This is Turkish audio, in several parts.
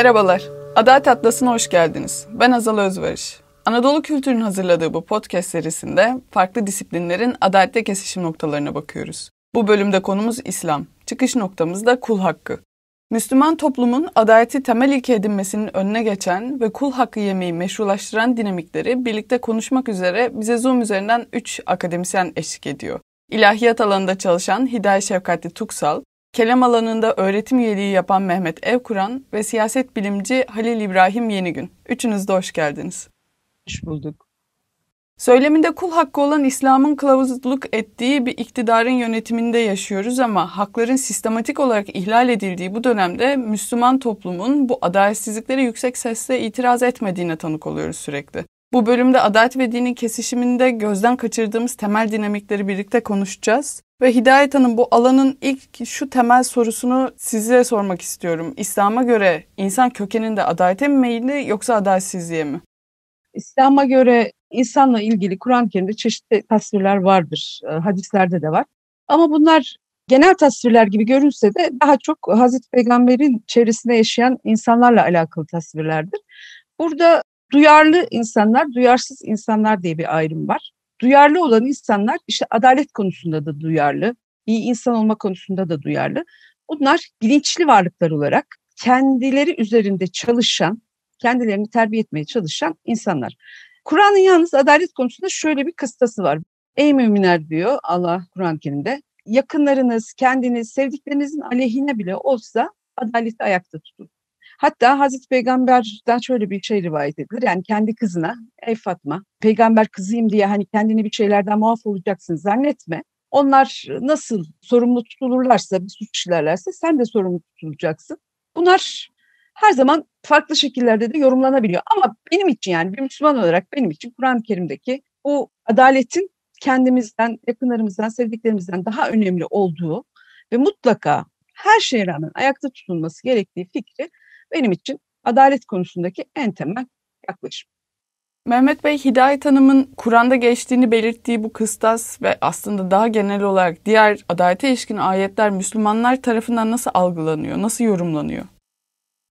Merhabalar, Adalet Atlası'na hoş geldiniz. Ben Azal Özbarış. Anadolu Kültür'ün hazırladığı bu podcast serisinde farklı disiplinlerin adalette kesişim noktalarına bakıyoruz. Bu bölümde konumuz İslam, çıkış noktamız da kul hakkı. Müslüman toplumun adaleti temel ilke edinmesinin önüne geçen ve kul hakkı yemeği meşrulaştıran dinamikleri birlikte konuşmak üzere bize Zoom üzerinden 3 akademisyen eşlik ediyor. İlahiyat alanında çalışan Hidayet Şefkatli Tuksal, Kelam alanında öğretim üyeliği yapan Mehmet Evkuran ve siyaset bilimci Halil İbrahim Yenigün. Üçünüz de hoş geldiniz. Hoş bulduk. Söyleminde kul hakkı olan İslam'ın kılavuzluk ettiği bir iktidarın yönetiminde yaşıyoruz ama hakların sistematik olarak ihlal edildiği bu dönemde Müslüman toplumun bu adaletsizliklere yüksek sesle itiraz etmediğine tanık oluyoruz sürekli. Bu bölümde adalet ve dinin kesişiminde gözden kaçırdığımız temel dinamikleri birlikte konuşacağız. Ve Hidayet Hanım bu alanın ilk şu temel sorusunu size sormak istiyorum. İslam'a göre insan kökeninde adalete mi meyilli yoksa adaletsizliğe mi? İslam'a göre insanla ilgili Kur'an-ı Kerim'de çeşitli tasvirler vardır. E, hadislerde de var. Ama bunlar genel tasvirler gibi görünse de daha çok Hazreti Peygamber'in çevresinde yaşayan insanlarla alakalı tasvirlerdir. Burada duyarlı insanlar, duyarsız insanlar diye bir ayrım var. Duyarlı olan insanlar işte adalet konusunda da duyarlı, iyi insan olma konusunda da duyarlı. Bunlar bilinçli varlıklar olarak kendileri üzerinde çalışan, kendilerini terbiye etmeye çalışan insanlar. Kur'an'ın yalnız adalet konusunda şöyle bir kıstası var. Ey müminler diyor Allah Kur'an-ı Kerim'de. Yakınlarınız, kendiniz, sevdiklerinizin aleyhine bile olsa adaleti ayakta tutun. Hatta Hazreti Peygamber'den şöyle bir şey rivayet edilir. Yani kendi kızına ey Fatma peygamber kızıyım diye hani kendini bir şeylerden muaf olacaksın zannetme. Onlar nasıl sorumlu tutulurlarsa, bir suç işlerlerse sen de sorumlu tutulacaksın. Bunlar her zaman farklı şekillerde de yorumlanabiliyor. Ama benim için yani bir Müslüman olarak benim için Kur'an-ı Kerim'deki bu adaletin kendimizden, yakınlarımızdan, sevdiklerimizden daha önemli olduğu ve mutlaka her şeye rağmen ayakta tutulması gerektiği fikri benim için adalet konusundaki en temel yaklaşım. Mehmet Bey, Hidayet Hanım'ın Kur'an'da geçtiğini belirttiği bu kıstas ve aslında daha genel olarak diğer adalete ilişkin ayetler Müslümanlar tarafından nasıl algılanıyor, nasıl yorumlanıyor?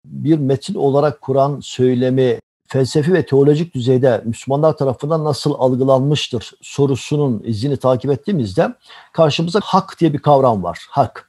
Bir metin olarak Kur'an söylemi felsefi ve teolojik düzeyde Müslümanlar tarafından nasıl algılanmıştır sorusunun izini takip ettiğimizde karşımıza hak diye bir kavram var. Hak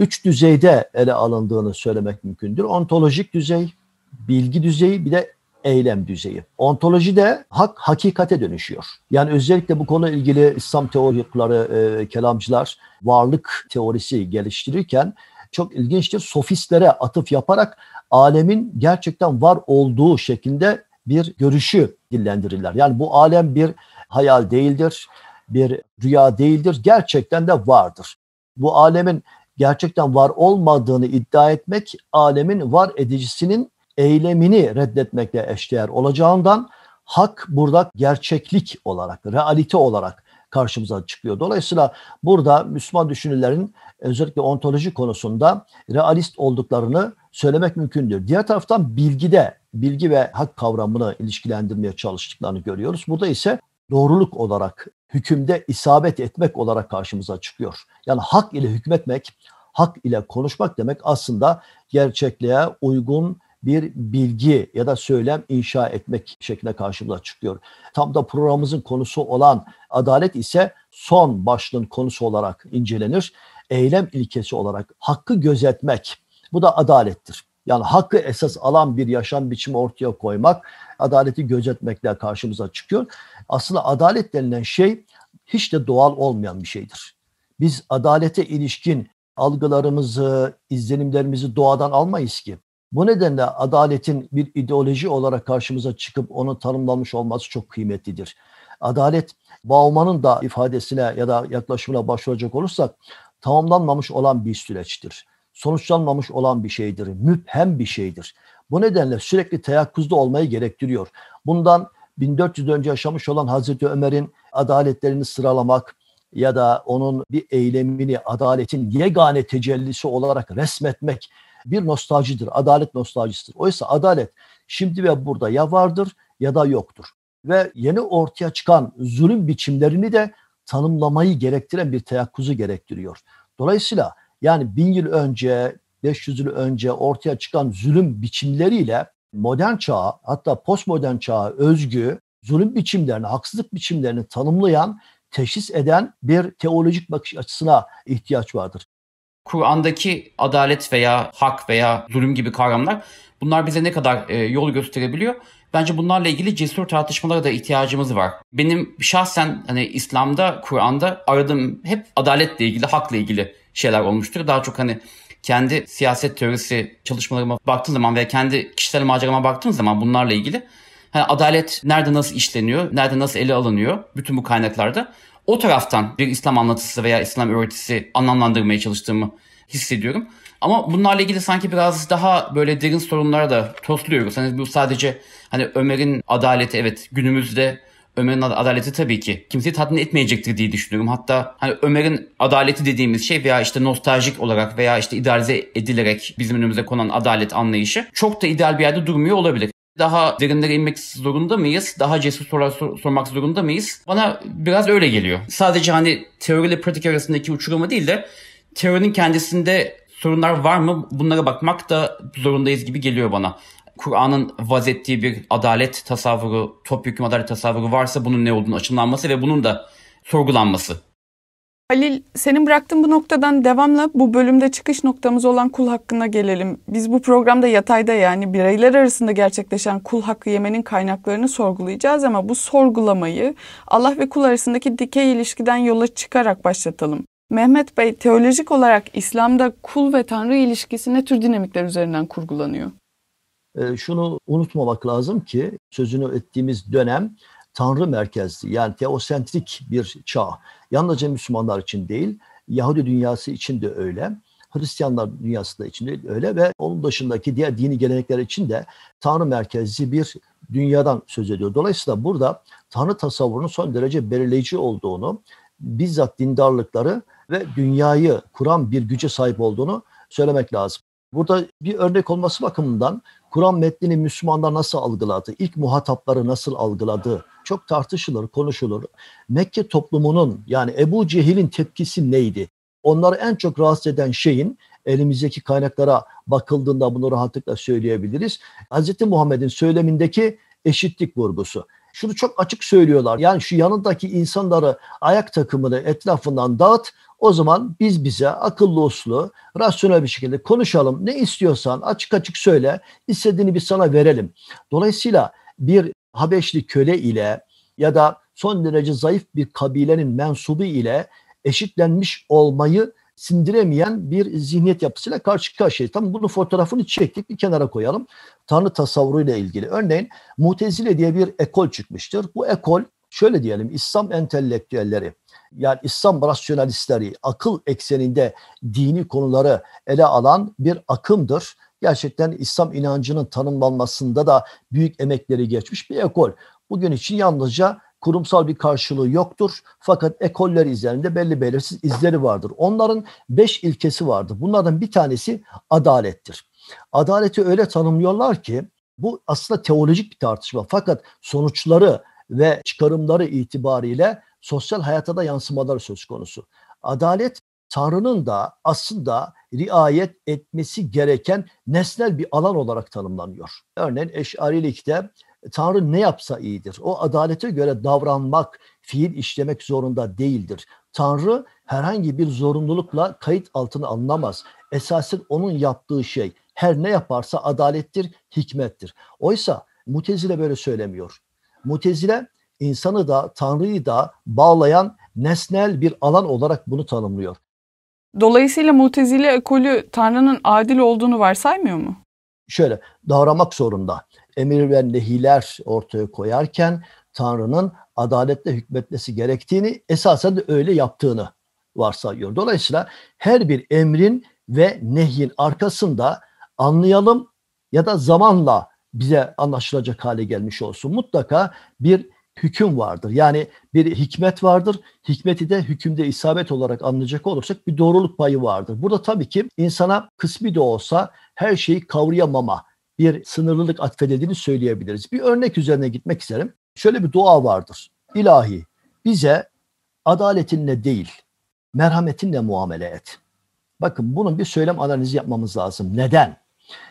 üç düzeyde ele alındığını söylemek mümkündür. Ontolojik düzey, bilgi düzeyi bir de eylem düzeyi. Ontoloji de hak hakikate dönüşüyor. Yani özellikle bu konu ilgili İslam teorikleri, e, kelamcılar varlık teorisi geliştirirken çok ilginçtir. Sofistlere atıf yaparak alemin gerçekten var olduğu şekilde bir görüşü dillendirirler. Yani bu alem bir hayal değildir, bir rüya değildir, gerçekten de vardır. Bu alemin gerçekten var olmadığını iddia etmek alemin var edicisinin eylemini reddetmekle eşdeğer olacağından hak burada gerçeklik olarak, realite olarak karşımıza çıkıyor. Dolayısıyla burada Müslüman düşünürlerin özellikle ontoloji konusunda realist olduklarını söylemek mümkündür. Diğer taraftan bilgide bilgi ve hak kavramını ilişkilendirmeye çalıştıklarını görüyoruz. Burada ise doğruluk olarak hükümde isabet etmek olarak karşımıza çıkıyor. Yani hak ile hükmetmek, hak ile konuşmak demek aslında gerçekliğe uygun bir bilgi ya da söylem inşa etmek şeklinde karşımıza çıkıyor. Tam da programımızın konusu olan adalet ise son başlığın konusu olarak incelenir. Eylem ilkesi olarak hakkı gözetmek bu da adalettir. Yani hakkı esas alan bir yaşam biçimi ortaya koymak adaleti gözetmekle karşımıza çıkıyor. Aslında adalet denilen şey hiç de doğal olmayan bir şeydir. Biz adalete ilişkin algılarımızı, izlenimlerimizi doğadan almayız ki. Bu nedenle adaletin bir ideoloji olarak karşımıza çıkıp onu tanımlanmış olması çok kıymetlidir. Adalet, Bauman'ın da ifadesine ya da yaklaşımına başvuracak olursak tamamlanmamış olan bir süreçtir. Sonuçlanmamış olan bir şeydir, müphem bir şeydir. Bu nedenle sürekli teyakkuzda olmayı gerektiriyor. Bundan 1400 önce yaşamış olan Hazreti Ömer'in adaletlerini sıralamak ya da onun bir eylemini adaletin yegane tecellisi olarak resmetmek bir nostaljidir. Adalet nostaljisidir. Oysa adalet şimdi ve burada ya vardır ya da yoktur. Ve yeni ortaya çıkan zulüm biçimlerini de tanımlamayı gerektiren bir teyakkuzu gerektiriyor. Dolayısıyla yani bin yıl önce, 500 yıl önce ortaya çıkan zulüm biçimleriyle modern çağa hatta postmodern çağa özgü zulüm biçimlerini, haksızlık biçimlerini tanımlayan, teşhis eden bir teolojik bakış açısına ihtiyaç vardır. Kur'an'daki adalet veya hak veya zulüm gibi kavramlar bunlar bize ne kadar e, yol gösterebiliyor? Bence bunlarla ilgili cesur tartışmalara da ihtiyacımız var. Benim şahsen hani İslam'da, Kur'an'da aradığım hep adaletle ilgili, hakla ilgili şeyler olmuştur. Daha çok hani kendi siyaset teorisi çalışmalarıma baktığım zaman ve kendi kişisel macerama baktığım zaman bunlarla ilgili yani adalet nerede nasıl işleniyor, nerede nasıl ele alınıyor bütün bu kaynaklarda o taraftan bir İslam anlatısı veya İslam öğretisi anlamlandırmaya çalıştığımı hissediyorum. Ama bunlarla ilgili sanki biraz daha böyle derin sorunlara da tosluyoruz. Hani bu sadece hani Ömer'in adaleti evet günümüzde Ömer'in adaleti tabii ki kimseyi tatmin etmeyecektir diye düşünüyorum. Hatta hani Ömer'in adaleti dediğimiz şey veya işte nostaljik olarak veya işte idealize edilerek bizim önümüze konan adalet anlayışı çok da ideal bir yerde durmuyor olabilir daha derinlere inmek zorunda mıyız? Daha cesur sorular sor- sormak zorunda mıyız? Bana biraz öyle geliyor. Sadece hani teori ile pratik arasındaki uçuruma değil de teorinin kendisinde sorunlar var mı? Bunlara bakmak da zorundayız gibi geliyor bana. Kur'an'ın vaz ettiği bir adalet tasavvuru, topyekun adalet tasavvuru varsa bunun ne olduğunu açımlanması ve bunun da sorgulanması. Halil, senin bıraktığın bu noktadan devamla bu bölümde çıkış noktamız olan kul hakkına gelelim. Biz bu programda yatayda yani bireyler arasında gerçekleşen kul hakkı yemenin kaynaklarını sorgulayacağız ama bu sorgulamayı Allah ve kul arasındaki dikey ilişkiden yola çıkarak başlatalım. Mehmet Bey, teolojik olarak İslam'da kul ve Tanrı ilişkisi ne tür dinamikler üzerinden kurgulanıyor? Ee, şunu unutmamak lazım ki sözünü ettiğimiz dönem Tanrı merkezli yani teosentrik bir çağ. Yalnızca Müslümanlar için değil, Yahudi dünyası için de öyle. Hristiyanlar dünyası da için de öyle ve onun dışındaki diğer dini gelenekler için de Tanrı merkezli bir dünyadan söz ediyor. Dolayısıyla burada Tanrı tasavvurunun son derece belirleyici olduğunu, bizzat dindarlıkları ve dünyayı kuran bir güce sahip olduğunu söylemek lazım. Burada bir örnek olması bakımından Kur'an metnini Müslümanlar nasıl algıladı? İlk muhatapları nasıl algıladı? Çok tartışılır, konuşulur. Mekke toplumunun yani Ebu Cehil'in tepkisi neydi? Onları en çok rahatsız eden şeyin elimizdeki kaynaklara bakıldığında bunu rahatlıkla söyleyebiliriz. Hz. Muhammed'in söylemindeki eşitlik vurgusu. Şunu çok açık söylüyorlar. Yani şu yanındaki insanları ayak takımını etrafından dağıt. O zaman biz bize akıllı uslu, rasyonel bir şekilde konuşalım. Ne istiyorsan açık açık söyle, istediğini bir sana verelim. Dolayısıyla bir Habeşli köle ile ya da son derece zayıf bir kabilenin mensubu ile eşitlenmiş olmayı sindiremeyen bir zihniyet yapısıyla karşı karşıyayız. Tam bunu fotoğrafını çektik bir kenara koyalım. Tanrı ile ilgili. Örneğin Mutezile diye bir ekol çıkmıştır. Bu ekol şöyle diyelim İslam entelektüelleri yani İslam rasyonalistleri akıl ekseninde dini konuları ele alan bir akımdır. Gerçekten İslam inancının tanımlanmasında da büyük emekleri geçmiş bir ekol. Bugün için yalnızca kurumsal bir karşılığı yoktur. Fakat ekoller üzerinde belli belirsiz izleri vardır. Onların beş ilkesi vardır. Bunlardan bir tanesi adalettir. Adaleti öyle tanımlıyorlar ki bu aslında teolojik bir tartışma. Fakat sonuçları ve çıkarımları itibariyle sosyal hayata da yansımalar söz konusu. Adalet Tanrı'nın da aslında riayet etmesi gereken nesnel bir alan olarak tanımlanıyor. Örneğin eşarilikte Tanrı ne yapsa iyidir. O adalete göre davranmak, fiil işlemek zorunda değildir. Tanrı herhangi bir zorunlulukla kayıt altına alınamaz. Esasen onun yaptığı şey her ne yaparsa adalettir, hikmettir. Oysa Mutezile böyle söylemiyor. Mutezile insanı da Tanrı'yı da bağlayan nesnel bir alan olarak bunu tanımlıyor. Dolayısıyla mutezile ekolü Tanrı'nın adil olduğunu varsaymıyor mu? Şöyle davranmak zorunda. Emir ve nehiler ortaya koyarken Tanrı'nın adaletle hükmetmesi gerektiğini esasen de öyle yaptığını varsayıyor. Dolayısıyla her bir emrin ve nehyin arkasında anlayalım ya da zamanla bize anlaşılacak hale gelmiş olsun. Mutlaka bir hüküm vardır. Yani bir hikmet vardır. Hikmeti de hükümde isabet olarak anlayacak olursak bir doğruluk payı vardır. Burada tabii ki insana kısmi de olsa her şeyi kavrayamama bir sınırlılık atfedildiğini söyleyebiliriz. Bir örnek üzerine gitmek isterim. Şöyle bir dua vardır. İlahi bize adaletinle değil merhametinle muamele et. Bakın bunun bir söylem analizi yapmamız lazım. Neden?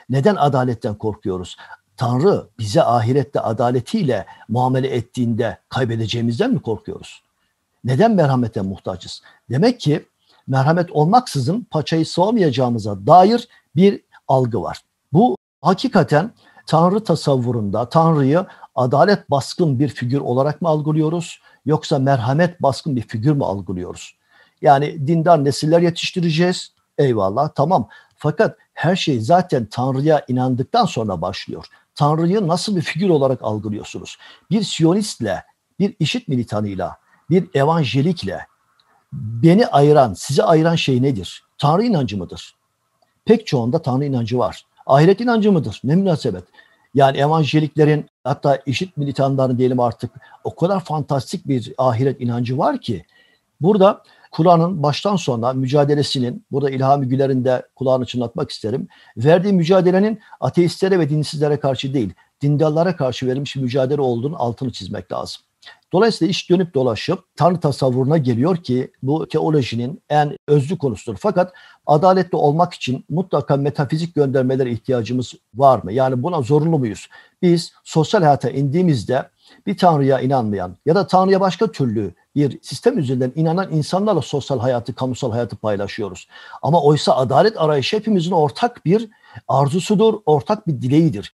Neden adaletten korkuyoruz? Tanrı bize ahirette adaletiyle muamele ettiğinde kaybedeceğimizden mi korkuyoruz? Neden merhamete muhtacız? Demek ki merhamet olmaksızın paçayı soğamayacağımıza dair bir algı var. Bu hakikaten Tanrı tasavvurunda Tanrı'yı adalet baskın bir figür olarak mı algılıyoruz yoksa merhamet baskın bir figür mü algılıyoruz? Yani dindar nesiller yetiştireceğiz. Eyvallah tamam. Fakat her şey zaten Tanrı'ya inandıktan sonra başlıyor. Tanrı'yı nasıl bir figür olarak algılıyorsunuz? Bir Siyonistle, bir işit militanıyla, bir evanjelikle beni ayıran, sizi ayıran şey nedir? Tanrı inancı mıdır? Pek çoğunda Tanrı inancı var. Ahiret inancı mıdır? Ne münasebet. Yani evanjeliklerin hatta işit militanların diyelim artık o kadar fantastik bir ahiret inancı var ki burada Kur'an'ın baştan sona mücadelesinin, burada İlhami Güler'in de kulağını çınlatmak isterim, verdiği mücadelenin ateistlere ve dinsizlere karşı değil, dindarlara karşı verilmiş mücadele olduğunu altını çizmek lazım. Dolayısıyla iş dönüp dolaşıp Tanrı tasavvuruna geliyor ki bu teolojinin en özlü konusudur. Fakat adaletli olmak için mutlaka metafizik göndermelere ihtiyacımız var mı? Yani buna zorunlu muyuz? Biz sosyal hayata indiğimizde bir Tanrı'ya inanmayan ya da Tanrı'ya başka türlü bir sistem üzerinden inanan insanlarla sosyal hayatı, kamusal hayatı paylaşıyoruz. Ama oysa adalet arayışı hepimizin ortak bir arzusudur, ortak bir dileğidir.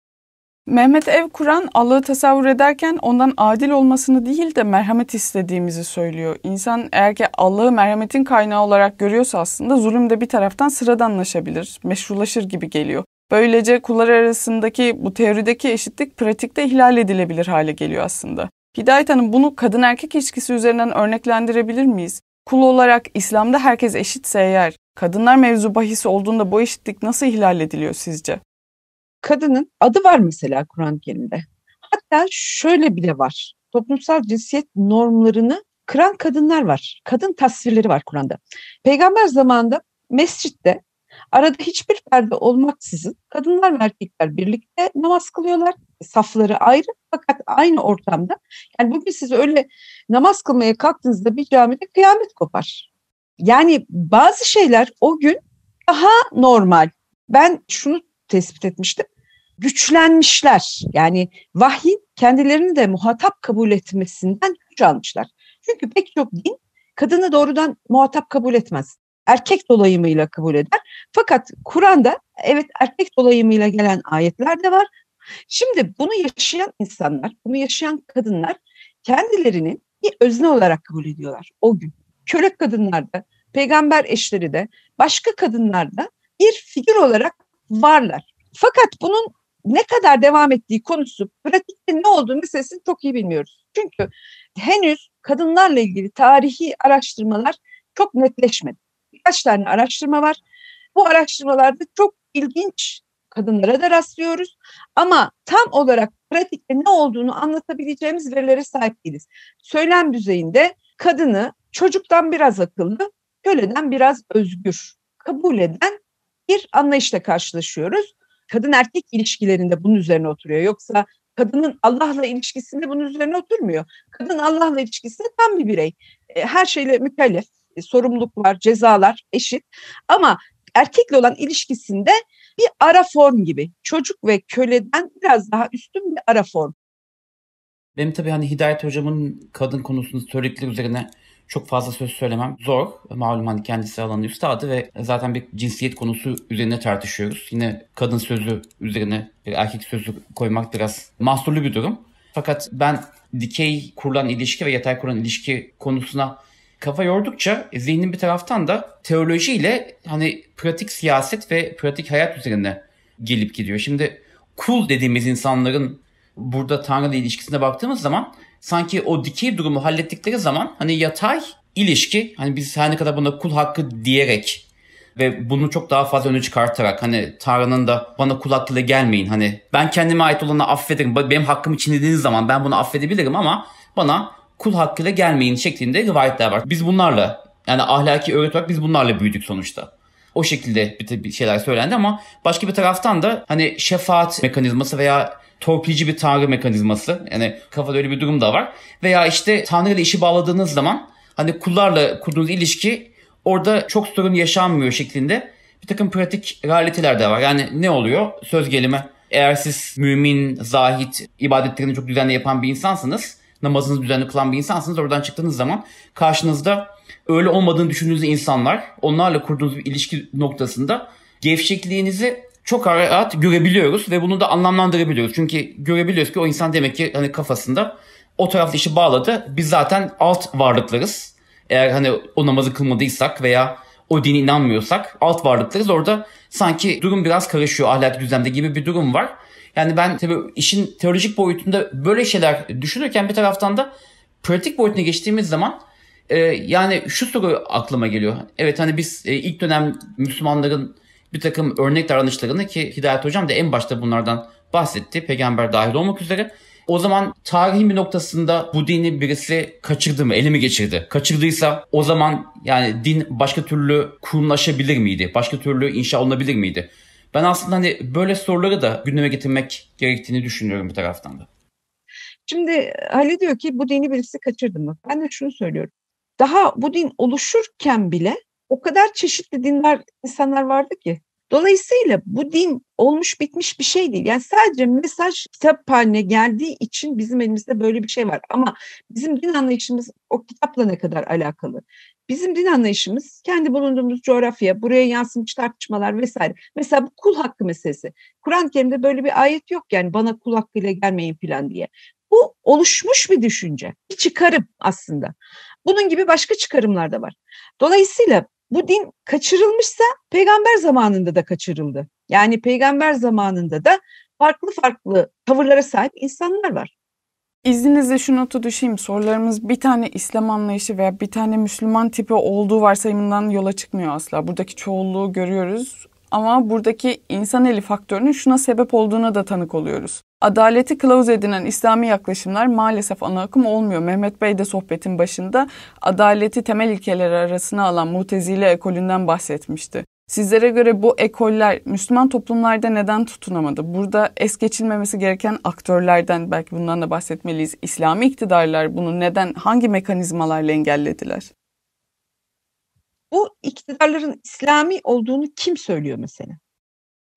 Mehmet Evkuran Allah'ı tasavvur ederken ondan adil olmasını değil de merhamet istediğimizi söylüyor. İnsan eğer ki Allah'ı merhametin kaynağı olarak görüyorsa aslında zulüm de bir taraftan sıradanlaşabilir, meşrulaşır gibi geliyor. Böylece kullar arasındaki bu teorideki eşitlik pratikte ihlal edilebilir hale geliyor aslında. Hidayet Hanım bunu kadın erkek ilişkisi üzerinden örneklendirebilir miyiz? Kul olarak İslam'da herkes eşitse eğer, kadınlar mevzu bahisi olduğunda bu eşitlik nasıl ihlal ediliyor sizce? Kadının adı var mesela Kur'an-ı Kerim'de. Hatta şöyle bile var. Toplumsal cinsiyet normlarını kıran kadınlar var. Kadın tasvirleri var Kur'an'da. Peygamber zamanında mescitte Arada hiçbir perde olmaksızın kadınlar ve erkekler birlikte namaz kılıyorlar. Safları ayrı fakat aynı ortamda. Yani bugün siz öyle namaz kılmaya kalktığınızda bir camide kıyamet kopar. Yani bazı şeyler o gün daha normal. Ben şunu tespit etmiştim. Güçlenmişler. Yani vahyin kendilerini de muhatap kabul etmesinden güç almışlar. Çünkü pek çok din kadını doğrudan muhatap kabul etmez erkek dolayımıyla kabul eder. Fakat Kur'an'da evet erkek dolayımıyla gelen ayetler de var. Şimdi bunu yaşayan insanlar, bunu yaşayan kadınlar kendilerini bir özne olarak kabul ediyorlar o gün. Köle kadınlar da, peygamber eşleri de, başka kadınlar da bir figür olarak varlar. Fakat bunun ne kadar devam ettiği konusu, pratikte ne olduğu meselesini çok iyi bilmiyoruz. Çünkü henüz kadınlarla ilgili tarihi araştırmalar çok netleşmedi birkaç tane araştırma var. Bu araştırmalarda çok ilginç kadınlara da rastlıyoruz. Ama tam olarak pratikte ne olduğunu anlatabileceğimiz verilere sahip değiliz. Söylem düzeyinde kadını çocuktan biraz akıllı, köleden biraz özgür kabul eden bir anlayışla karşılaşıyoruz. Kadın erkek ilişkilerinde bunun üzerine oturuyor. Yoksa kadının Allah'la ilişkisinde bunun üzerine oturmuyor. Kadın Allah'la ilişkisinde tam bir birey. E, her şeyle mükellef e, sorumluluklar, cezalar eşit. Ama erkekle olan ilişkisinde bir ara form gibi. Çocuk ve köleden biraz daha üstün bir ara form. Benim tabii hani Hidayet Hocam'ın kadın konusunu söyledikleri üzerine çok fazla söz söylemem zor. Malum hani kendisi alanın üstadı ve zaten bir cinsiyet konusu üzerine tartışıyoruz. Yine kadın sözü üzerine bir e, erkek sözü koymak biraz mahsurlu bir durum. Fakat ben dikey kurulan ilişki ve yatay kurulan ilişki konusuna kafa yordukça e, zihnin bir taraftan da teolojiyle hani pratik siyaset ve pratik hayat üzerine gelip gidiyor. Şimdi kul dediğimiz insanların burada Tanrı ile ilişkisine baktığımız zaman sanki o dikey durumu hallettikleri zaman hani yatay ilişki hani biz her ne kadar buna kul hakkı diyerek ve bunu çok daha fazla öne çıkartarak hani Tanrı'nın da bana kul hakkıyla gelmeyin hani ben kendime ait olanı affederim benim hakkımı çiğnediğiniz zaman ben bunu affedebilirim ama bana kul hakkıyla gelmeyin şeklinde rivayetler var. Biz bunlarla yani ahlaki öğreti olarak biz bunlarla büyüdük sonuçta. O şekilde bir, bir şeyler söylendi ama başka bir taraftan da hani şefaat mekanizması veya torpilici bir tanrı mekanizması. Yani kafada öyle bir durum da var. Veya işte tanrı ile işi bağladığınız zaman hani kullarla kurduğunuz ilişki orada çok sorun yaşanmıyor şeklinde bir takım pratik realiteler de var. Yani ne oluyor? Söz gelimi eğer siz mümin, zahit, ibadetlerini çok düzenli yapan bir insansınız namazınızı düzenli kılan bir insansınız. Oradan çıktığınız zaman karşınızda öyle olmadığını düşündüğünüz insanlar, onlarla kurduğunuz bir ilişki noktasında gevşekliğinizi çok rahat görebiliyoruz ve bunu da anlamlandırabiliyoruz. Çünkü görebiliyoruz ki o insan demek ki hani kafasında o tarafta işi bağladı. Biz zaten alt varlıklarız. Eğer hani o namazı kılmadıysak veya o dine inanmıyorsak alt varlıklarız. Orada sanki durum biraz karışıyor ahlaki düzende gibi bir durum var. Yani ben tabii işin teolojik boyutunda böyle şeyler düşünürken bir taraftan da pratik boyutuna geçtiğimiz zaman e, yani şu soru aklıma geliyor. Evet hani biz e, ilk dönem Müslümanların bir takım örnek davranışlarını ki Hidayet Hocam da en başta bunlardan bahsetti. Peygamber dahil olmak üzere. O zaman tarihin bir noktasında bu dini birisi kaçırdı mı, elimi geçirdi? Kaçırdıysa o zaman yani din başka türlü kurumlaşabilir miydi? Başka türlü inşa olunabilir miydi? Ben aslında hani böyle soruları da gündeme getirmek gerektiğini düşünüyorum bir taraftan da. Şimdi e, Halil diyor ki bu dini birisi kaçırdı mı? Ben de şunu söylüyorum. Daha bu din oluşurken bile o kadar çeşitli dinler, insanlar vardı ki Dolayısıyla bu din olmuş bitmiş bir şey değil. Yani sadece mesaj kitap haline geldiği için bizim elimizde böyle bir şey var. Ama bizim din anlayışımız o kitapla ne kadar alakalı? Bizim din anlayışımız kendi bulunduğumuz coğrafya, buraya yansımış tartışmalar vesaire. Mesela bu kul hakkı meselesi. Kur'an-ı Kerim'de böyle bir ayet yok yani bana kul hakkıyla gelmeyin falan diye. Bu oluşmuş bir düşünce, bir çıkarım aslında. Bunun gibi başka çıkarımlar da var. Dolayısıyla bu din kaçırılmışsa peygamber zamanında da kaçırıldı. Yani peygamber zamanında da farklı farklı tavırlara sahip insanlar var. İzninizle şu notu düşeyim. Sorularımız bir tane İslam anlayışı veya bir tane Müslüman tipi olduğu varsayımından yola çıkmıyor asla. Buradaki çoğunluğu görüyoruz ama buradaki insan eli faktörünün şuna sebep olduğuna da tanık oluyoruz. Adaleti kılavuz edinen İslami yaklaşımlar maalesef ana akım olmuyor. Mehmet Bey de sohbetin başında adaleti temel ilkeleri arasına alan mutezile ekolünden bahsetmişti. Sizlere göre bu ekoller Müslüman toplumlarda neden tutunamadı? Burada es geçilmemesi gereken aktörlerden belki bundan da bahsetmeliyiz. İslami iktidarlar bunu neden, hangi mekanizmalarla engellediler? Bu iktidarların İslami olduğunu kim söylüyor mesela?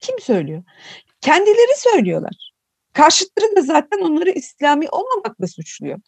Kim söylüyor? Kendileri söylüyorlar. Karşıtları da zaten onları İslami olmamakla suçluyor.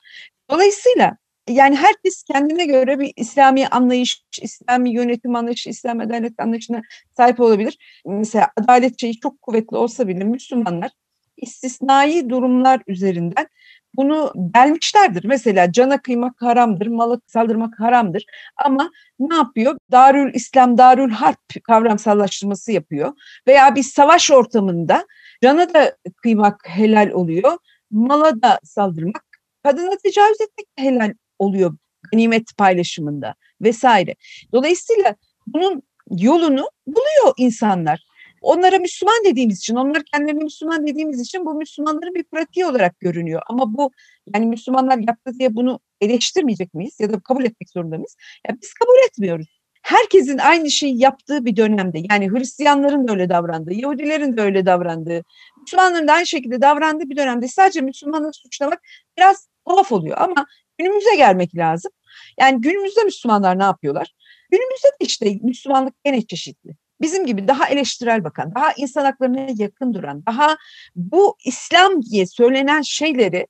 Dolayısıyla yani herkes kendine göre bir İslami anlayış, İslami yönetim anlayışı, İslam adalet anlayışına sahip olabilir. Mesela adalet şeyi çok kuvvetli olsa bile Müslümanlar istisnai durumlar üzerinden bunu delmişlerdir. Mesela cana kıymak haramdır, malı saldırmak haramdır. Ama ne yapıyor? Darül İslam, Darül Harp kavramsallaştırması yapıyor. Veya bir savaş ortamında Cana da kıymak helal oluyor. Mala da saldırmak, kadına tecavüz etmek de helal oluyor ganimet paylaşımında vesaire. Dolayısıyla bunun yolunu buluyor insanlar. Onlara Müslüman dediğimiz için, onlar kendilerini Müslüman dediğimiz için bu Müslümanların bir pratiği olarak görünüyor. Ama bu yani Müslümanlar yaptı diye bunu eleştirmeyecek miyiz ya da kabul etmek zorunda mıyız? Ya biz kabul etmiyoruz herkesin aynı şeyi yaptığı bir dönemde yani Hristiyanların da öyle davrandığı, Yahudilerin de öyle davrandığı, Müslümanların da aynı şekilde davrandığı bir dönemde sadece Müslümanları suçlamak biraz tuhaf oluyor ama günümüze gelmek lazım. Yani günümüzde Müslümanlar ne yapıyorlar? Günümüzde de işte Müslümanlık gene çeşitli. Bizim gibi daha eleştirel bakan, daha insan haklarına yakın duran, daha bu İslam diye söylenen şeyleri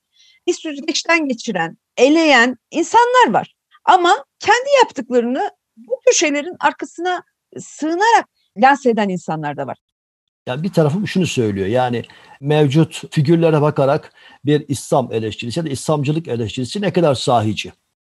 bir süzgeçten geçiren, eleyen insanlar var. Ama kendi yaptıklarını bu tür şeylerin arkasına e, sığınarak lanse eden insanlar da var. Ya bir tarafım şunu söylüyor yani mevcut figürlere bakarak bir İslam eleştirisi ya da İslamcılık eleştirisi ne kadar sahici.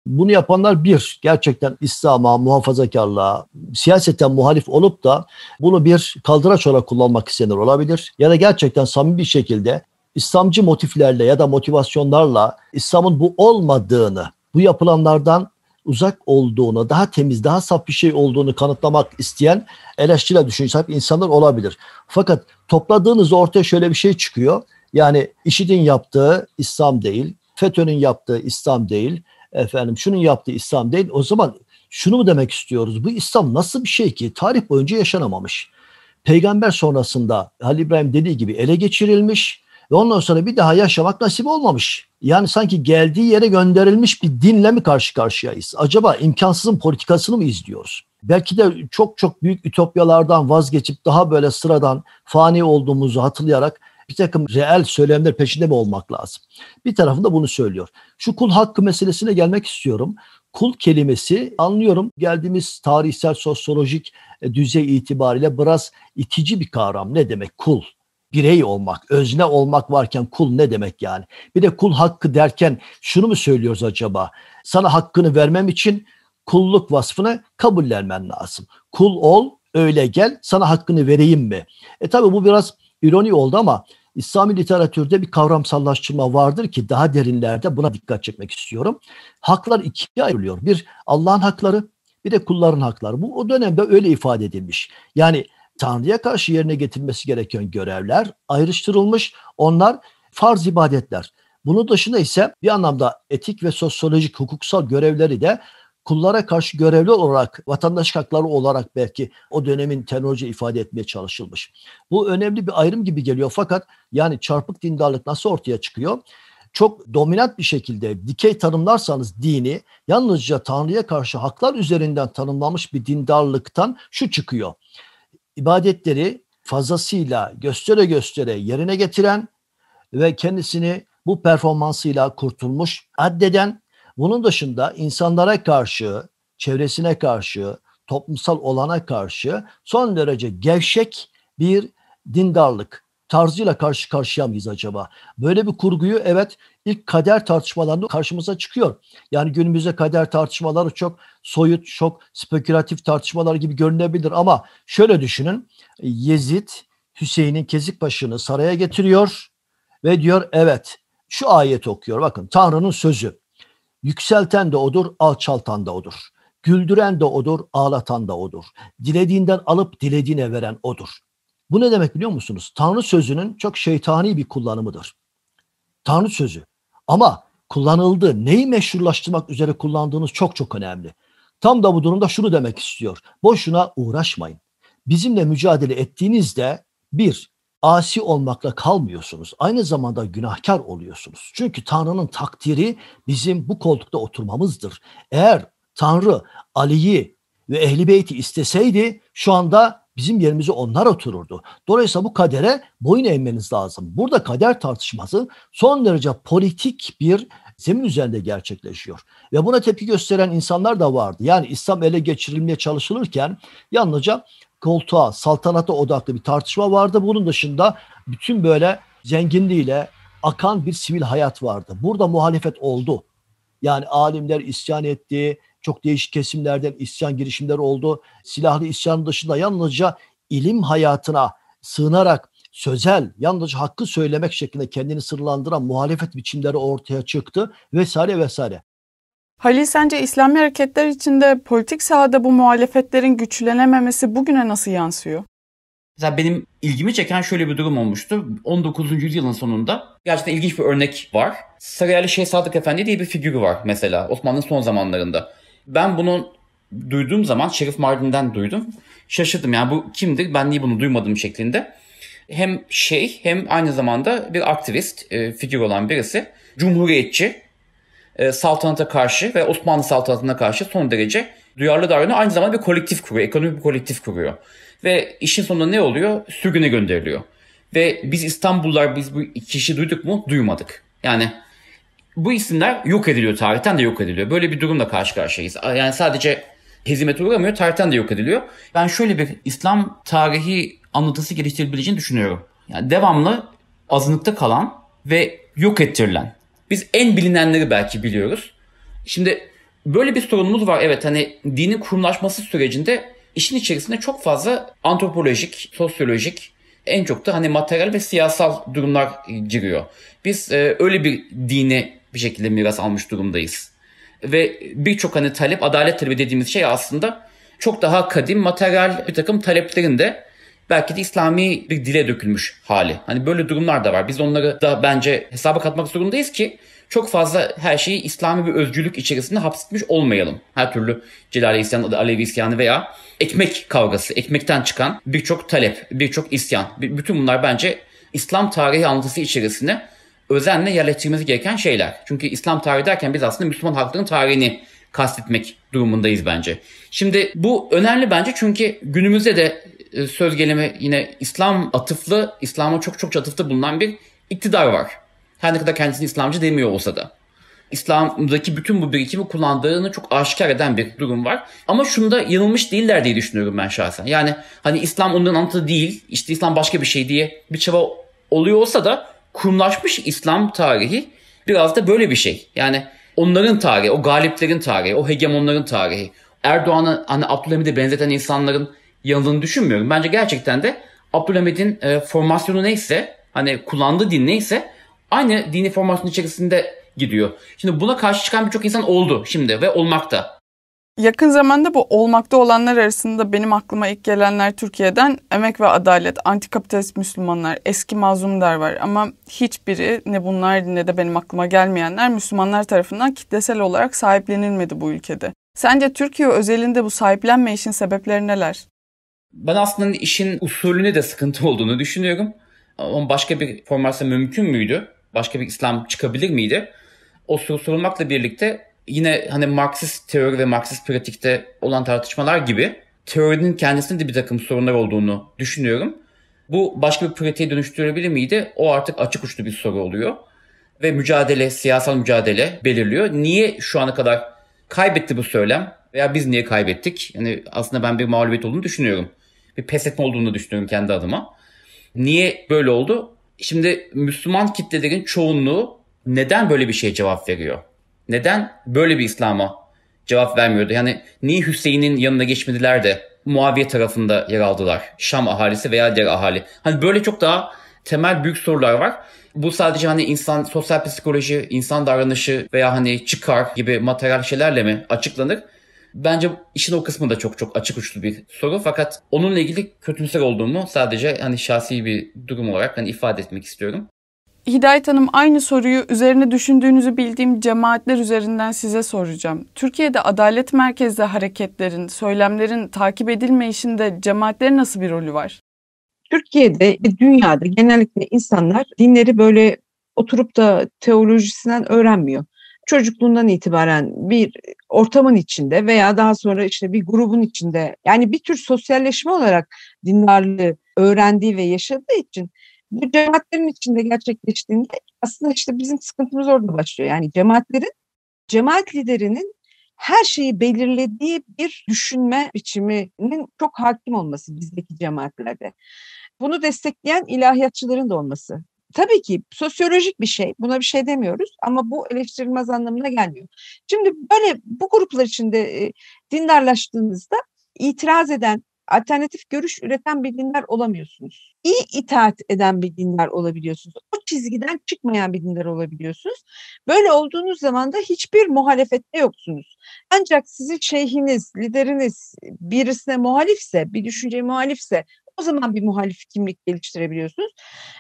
Bunu yapanlar bir, gerçekten İslam'a, muhafazakarlığa, siyaseten muhalif olup da bunu bir kaldıraç olarak kullanmak isteyenler olabilir. Ya da gerçekten samimi bir şekilde İslamcı motiflerle ya da motivasyonlarla İslam'ın bu olmadığını, bu yapılanlardan uzak olduğunu, daha temiz, daha saf bir şey olduğunu kanıtlamak isteyen eleştirel düşünce insanlar olabilir. Fakat topladığınız ortaya şöyle bir şey çıkıyor. Yani IŞİD'in yaptığı İslam değil, FETÖ'nün yaptığı İslam değil, efendim şunun yaptığı İslam değil. O zaman şunu mu demek istiyoruz? Bu İslam nasıl bir şey ki tarih boyunca yaşanamamış? Peygamber sonrasında Halil İbrahim dediği gibi ele geçirilmiş, ve ondan sonra bir daha yaşamak nasip olmamış. Yani sanki geldiği yere gönderilmiş bir dinle mi karşı karşıyayız? Acaba imkansızın politikasını mı izliyoruz? Belki de çok çok büyük ütopyalardan vazgeçip daha böyle sıradan fani olduğumuzu hatırlayarak bir takım reel söylemler peşinde mi olmak lazım? Bir tarafında bunu söylüyor. Şu kul hakkı meselesine gelmek istiyorum. Kul kelimesi anlıyorum geldiğimiz tarihsel sosyolojik e, düzey itibariyle biraz itici bir kavram. Ne demek kul? birey olmak, özne olmak varken kul ne demek yani? Bir de kul hakkı derken şunu mu söylüyoruz acaba? Sana hakkını vermem için kulluk vasfını kabullenmen lazım. Kul ol, öyle gel, sana hakkını vereyim mi? E tabi bu biraz ironi oldu ama İslami literatürde bir kavramsallaştırma vardır ki daha derinlerde buna dikkat çekmek istiyorum. Haklar ikiye ayrılıyor. Bir Allah'ın hakları, bir de kulların hakları. Bu o dönemde öyle ifade edilmiş. Yani Tanrı'ya karşı yerine getirilmesi gereken görevler ayrıştırılmış. Onlar farz ibadetler. Bunun dışında ise bir anlamda etik ve sosyolojik hukuksal görevleri de kullara karşı görevli olarak, vatandaş hakları olarak belki o dönemin teknoloji ifade etmeye çalışılmış. Bu önemli bir ayrım gibi geliyor fakat yani çarpık dindarlık nasıl ortaya çıkıyor? Çok dominant bir şekilde dikey tanımlarsanız dini yalnızca Tanrı'ya karşı haklar üzerinden tanımlanmış bir dindarlıktan şu çıkıyor ibadetleri fazlasıyla göstere göstere yerine getiren ve kendisini bu performansıyla kurtulmuş addeden, bunun dışında insanlara karşı, çevresine karşı, toplumsal olana karşı son derece gevşek bir dindarlık tarzıyla karşı karşıya mıyız acaba? Böyle bir kurguyu evet ilk kader tartışmalarında karşımıza çıkıyor. Yani günümüzde kader tartışmaları çok soyut, çok spekülatif tartışmalar gibi görünebilir ama şöyle düşünün. Yezid Hüseyin'in kezik başını saraya getiriyor ve diyor evet şu ayet okuyor. Bakın Tanrı'nın sözü. Yükselten de odur, alçaltan da odur. Güldüren de odur, ağlatan da odur. Dilediğinden alıp dilediğine veren odur. Bu ne demek biliyor musunuz? Tanrı sözünün çok şeytani bir kullanımıdır. Tanrı sözü. Ama kullanıldı, neyi meşrulaştırmak üzere kullandığınız çok çok önemli. Tam da bu durumda şunu demek istiyor. Boşuna uğraşmayın. Bizimle mücadele ettiğinizde bir, asi olmakla kalmıyorsunuz. Aynı zamanda günahkar oluyorsunuz. Çünkü Tanrı'nın takdiri bizim bu koltukta oturmamızdır. Eğer Tanrı Ali'yi ve Ehli Beyt'i isteseydi şu anda Bizim yerimize onlar otururdu. Dolayısıyla bu kadere boyun eğmeniz lazım. Burada kader tartışması son derece politik bir zemin üzerinde gerçekleşiyor. Ve buna tepki gösteren insanlar da vardı. Yani İslam ele geçirilmeye çalışılırken yalnızca koltuğa, saltanata odaklı bir tartışma vardı. Bunun dışında bütün böyle zenginliğiyle akan bir sivil hayat vardı. Burada muhalefet oldu. Yani alimler isyan etti, çok değişik kesimlerden isyan girişimleri oldu. Silahlı isyan dışında yalnızca ilim hayatına sığınarak sözel, yalnızca hakkı söylemek şeklinde kendini sırlandıran muhalefet biçimleri ortaya çıktı vesaire vesaire. Halil sence İslami hareketler içinde politik sahada bu muhalefetlerin güçlenememesi bugüne nasıl yansıyor? Mesela benim ilgimi çeken şöyle bir durum olmuştu. 19. yüzyılın sonunda gerçekten ilginç bir örnek var. Saraylı Şeyh Sadık Efendi diye bir figürü var mesela Osmanlı'nın son zamanlarında. Ben bunu duyduğum zaman Şerif Mardin'den duydum. Şaşırdım yani bu kimdir ben niye bunu duymadım şeklinde. Hem şey hem aynı zamanda bir aktivist e, figür olan birisi. Cumhuriyetçi, e, saltanata karşı ve Osmanlı saltanatına karşı son derece duyarlı davranıyor. Aynı zamanda bir kolektif kuruyor, ekonomik bir kolektif kuruyor. Ve işin sonunda ne oluyor? Sürgüne gönderiliyor. Ve biz İstanbullular biz bu kişi duyduk mu? Duymadık. Yani bu isimler yok ediliyor tarihten de yok ediliyor. Böyle bir durumla karşı karşıyayız. Yani sadece hezimet uğramıyor tarihten de yok ediliyor. Ben şöyle bir İslam tarihi anlatısı geliştirebileceğini düşünüyorum. Yani devamlı azınlıkta kalan ve yok ettirilen. Biz en bilinenleri belki biliyoruz. Şimdi böyle bir sorunumuz var. Evet hani dinin kurumlaşması sürecinde işin içerisinde çok fazla antropolojik, sosyolojik, en çok da hani materyal ve siyasal durumlar giriyor. Biz e, öyle bir dini bir şekilde miras almış durumdayız. Ve birçok hani talep, adalet talebi dediğimiz şey aslında çok daha kadim materyal bir takım taleplerin de belki de İslami bir dile dökülmüş hali. Hani böyle durumlar da var. Biz onları da bence hesaba katmak zorundayız ki çok fazla her şeyi İslami bir özgürlük içerisinde hapsetmiş olmayalım. Her türlü Celali isyanı, Alevi isyanı veya ekmek kavgası, ekmekten çıkan birçok talep, birçok isyan. Bütün bunlar bence İslam tarihi anlatısı içerisinde özenle yerleştirmesi gereken şeyler. Çünkü İslam tarihi derken biz aslında Müslüman halkların tarihini kastetmek durumundayız bence. Şimdi bu önemli bence çünkü günümüzde de e, söz gelimi yine İslam atıflı, İslam'a çok çok atıfta bulunan bir iktidar var. Her ne kadar kendisini İslamcı demiyor olsa da. İslam'daki bütün bu birikimi kullandığını çok aşikar eden bir durum var. Ama şunda yanılmış değiller diye düşünüyorum ben şahsen. Yani hani İslam onların anıtı değil, işte İslam başka bir şey diye bir çaba oluyor olsa da kurumlaşmış İslam tarihi biraz da böyle bir şey. Yani onların tarihi, o galiplerin tarihi, o hegemonların tarihi. Erdoğan'ı hani Abdülhamid'e benzeten insanların yanıldığını düşünmüyorum. Bence gerçekten de Abdülhamid'in e, formasyonu neyse, hani kullandığı din neyse aynı dini formasyon içerisinde gidiyor. Şimdi buna karşı çıkan birçok insan oldu şimdi ve olmakta. Yakın zamanda bu olmakta olanlar arasında benim aklıma ilk gelenler Türkiye'den Emek ve Adalet, Antikapitalist Müslümanlar, Eski Mazlumlar var ama hiçbiri ne bunlar ne de benim aklıma gelmeyenler Müslümanlar tarafından kitlesel olarak sahiplenilmedi bu ülkede. Sence Türkiye özelinde bu sahiplenme işin sebepleri neler? Ben aslında işin usulüne de sıkıntı olduğunu düşünüyorum. Ama başka bir formasyon mümkün müydü? Başka bir İslam çıkabilir miydi? O soru sorulmakla birlikte yine hani Marksist teori ve Marksist pratikte olan tartışmalar gibi teorinin kendisinde de bir takım sorunlar olduğunu düşünüyorum. Bu başka bir pratiğe dönüştürebilir miydi? O artık açık uçlu bir soru oluyor. Ve mücadele, siyasal mücadele belirliyor. Niye şu ana kadar kaybetti bu söylem? Veya biz niye kaybettik? Yani aslında ben bir mağlubiyet olduğunu düşünüyorum. Bir pes etme olduğunu düşünüyorum kendi adıma. Niye böyle oldu? Şimdi Müslüman kitlelerin çoğunluğu neden böyle bir şeye cevap veriyor? neden böyle bir İslam'a cevap vermiyordu? Yani niye Hüseyin'in yanına geçmediler de Muaviye tarafında yer aldılar? Şam ahalisi veya diğer ahali. Hani böyle çok daha temel büyük sorular var. Bu sadece hani insan sosyal psikoloji, insan davranışı veya hani çıkar gibi materyal şeylerle mi açıklanır? Bence işin o kısmı da çok çok açık uçlu bir soru. Fakat onunla ilgili kötümser olduğumu sadece hani şahsi bir durum olarak hani ifade etmek istiyorum. Hidayet Hanım aynı soruyu üzerine düşündüğünüzü bildiğim cemaatler üzerinden size soracağım. Türkiye'de adalet merkezli hareketlerin, söylemlerin takip edilme işinde cemaatlerin nasıl bir rolü var? Türkiye'de ve dünyada genellikle insanlar dinleri böyle oturup da teolojisinden öğrenmiyor. Çocukluğundan itibaren bir ortamın içinde veya daha sonra işte bir grubun içinde yani bir tür sosyalleşme olarak dinlerli öğrendiği ve yaşadığı için bu cemaatlerin içinde gerçekleştiğinde aslında işte bizim sıkıntımız orada başlıyor. Yani cemaatlerin, cemaat liderinin her şeyi belirlediği bir düşünme biçiminin çok hakim olması bizdeki cemaatlerde. Bunu destekleyen ilahiyatçıların da olması. Tabii ki sosyolojik bir şey. Buna bir şey demiyoruz ama bu eleştirilmez anlamına gelmiyor. Şimdi böyle bu gruplar içinde e, dindarlaştığınızda itiraz eden alternatif görüş üreten bir dinler olamıyorsunuz. İyi itaat eden bir dinler olabiliyorsunuz. O çizgiden çıkmayan bir dinler olabiliyorsunuz. Böyle olduğunuz zaman da hiçbir muhalefette yoksunuz. Ancak sizin şeyhiniz, lideriniz birisine muhalifse, bir düşünceye muhalifse o zaman bir muhalif kimlik geliştirebiliyorsunuz.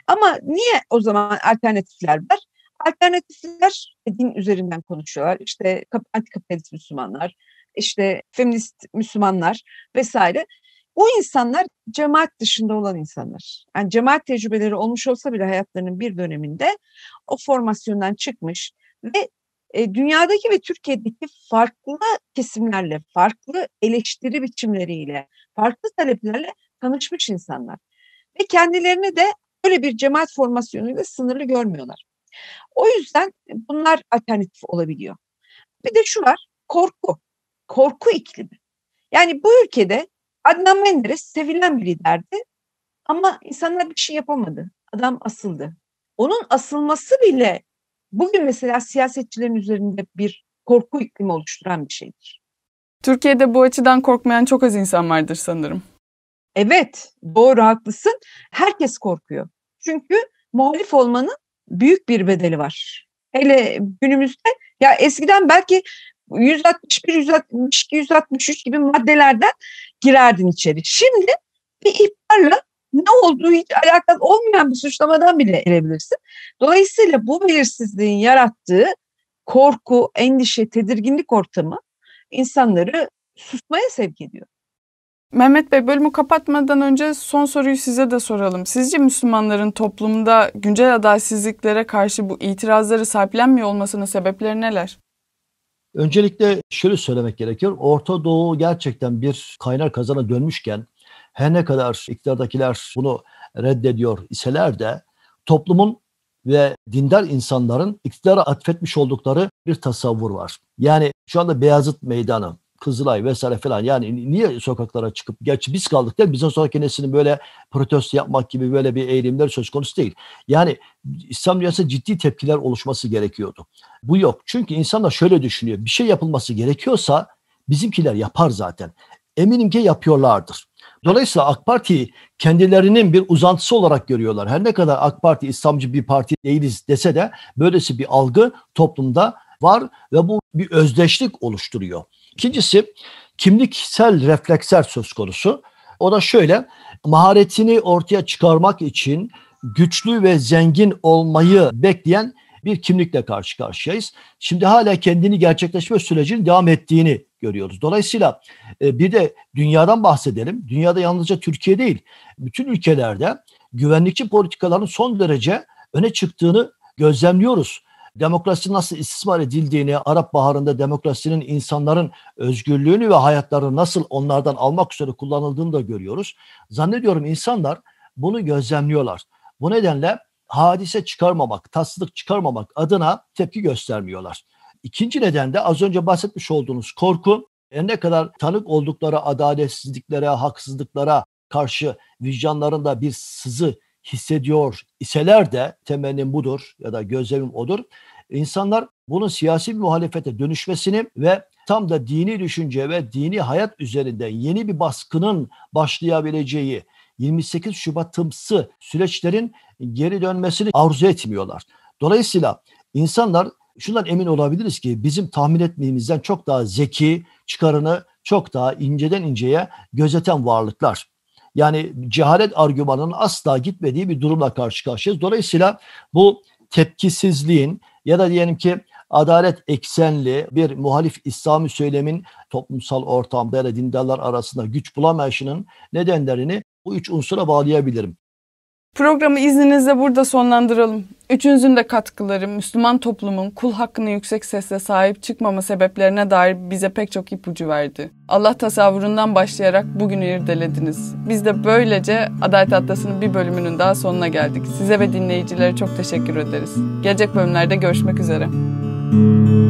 Ama niye o zaman alternatifler var? Alternatifler din üzerinden konuşuyorlar. İşte antikapitalist Müslümanlar, işte feminist Müslümanlar vesaire. O insanlar cemaat dışında olan insanlar. Yani cemaat tecrübeleri olmuş olsa bile hayatlarının bir döneminde o formasyondan çıkmış ve e, dünyadaki ve Türkiye'deki farklı kesimlerle, farklı eleştiri biçimleriyle, farklı taleplerle tanışmış insanlar. Ve kendilerini de böyle bir cemaat formasyonuyla sınırlı görmüyorlar. O yüzden bunlar alternatif olabiliyor. Bir de şu var, korku. Korku iklimi. Yani bu ülkede Adnan Menderes sevilen bir liderdi ama insanlar bir şey yapamadı. Adam asıldı. Onun asılması bile bugün mesela siyasetçilerin üzerinde bir korku iklimi oluşturan bir şeydir. Türkiye'de bu açıdan korkmayan çok az insan vardır sanırım. Evet, doğru haklısın. Herkes korkuyor. Çünkü muhalif olmanın büyük bir bedeli var. Hele günümüzde ya eskiden belki 161, 162, 163 gibi maddelerden girerdin içeri. Şimdi bir ihbarla ne olduğu hiç alakalı olmayan bir suçlamadan bile erebilirsin. Dolayısıyla bu belirsizliğin yarattığı korku, endişe, tedirginlik ortamı insanları susmaya sevk ediyor. Mehmet Bey bölümü kapatmadan önce son soruyu size de soralım. Sizce Müslümanların toplumda güncel adaletsizliklere karşı bu itirazları sahiplenmiyor olmasının sebepleri neler? Öncelikle şöyle söylemek gerekir. Orta Doğu gerçekten bir kaynar kazana dönmüşken her ne kadar iktidardakiler bunu reddediyor iseler de toplumun ve dindar insanların iktidara atfetmiş oldukları bir tasavvur var. Yani şu anda Beyazıt Meydanı, Kızılay vesaire falan yani niye sokaklara çıkıp geç biz kaldık değil bizden sonraki neslinin böyle protesto yapmak gibi böyle bir eğilimler söz konusu değil. Yani İslam dünyasında ciddi tepkiler oluşması gerekiyordu. Bu yok. Çünkü insanlar şöyle düşünüyor. Bir şey yapılması gerekiyorsa bizimkiler yapar zaten. Eminim ki yapıyorlardır. Dolayısıyla AK Parti kendilerinin bir uzantısı olarak görüyorlar. Her ne kadar AK Parti İslamcı bir parti değiliz dese de böylesi bir algı toplumda var ve bu bir özdeşlik oluşturuyor. İkincisi kimliksel refleksler söz konusu. O da şöyle maharetini ortaya çıkarmak için güçlü ve zengin olmayı bekleyen bir kimlikle karşı karşıyayız. Şimdi hala kendini gerçekleşme sürecinin devam ettiğini görüyoruz. Dolayısıyla e, bir de dünyadan bahsedelim. Dünyada yalnızca Türkiye değil, bütün ülkelerde güvenlikçi politikaların son derece öne çıktığını gözlemliyoruz demokrasi nasıl istismar edildiğini, Arap Baharı'nda demokrasinin insanların özgürlüğünü ve hayatlarını nasıl onlardan almak üzere kullanıldığını da görüyoruz. Zannediyorum insanlar bunu gözlemliyorlar. Bu nedenle hadise çıkarmamak, tatsızlık çıkarmamak adına tepki göstermiyorlar. İkinci neden de az önce bahsetmiş olduğunuz korku e, ne kadar tanık oldukları adaletsizliklere, haksızlıklara karşı vicdanlarında bir sızı hissediyor iseler de temennim budur ya da gözlemim odur. İnsanlar bunun siyasi bir muhalefete dönüşmesini ve tam da dini düşünce ve dini hayat üzerinde yeni bir baskının başlayabileceği 28 Şubat'ımsı süreçlerin geri dönmesini arzu etmiyorlar. Dolayısıyla insanlar şundan emin olabiliriz ki bizim tahmin etmediğimizden çok daha zeki, çıkarını çok daha inceden inceye gözeten varlıklar. Yani cehalet argümanının asla gitmediği bir durumla karşı karşıyayız. Dolayısıyla bu tepkisizliğin ya da diyelim ki adalet eksenli bir muhalif İslami söylemin toplumsal ortamda ya da dindarlar arasında güç bulamayışının nedenlerini bu üç unsura bağlayabilirim. Programı izninizle burada sonlandıralım. Üçünüzün de katkıları Müslüman toplumun kul hakkını yüksek sesle sahip çıkmama sebeplerine dair bize pek çok ipucu verdi. Allah tasavvurundan başlayarak bugünü irdelediniz. Biz de böylece Adalet Atlası'nın bir bölümünün daha sonuna geldik. Size ve dinleyicilere çok teşekkür ederiz. Gelecek bölümlerde görüşmek üzere. Müzik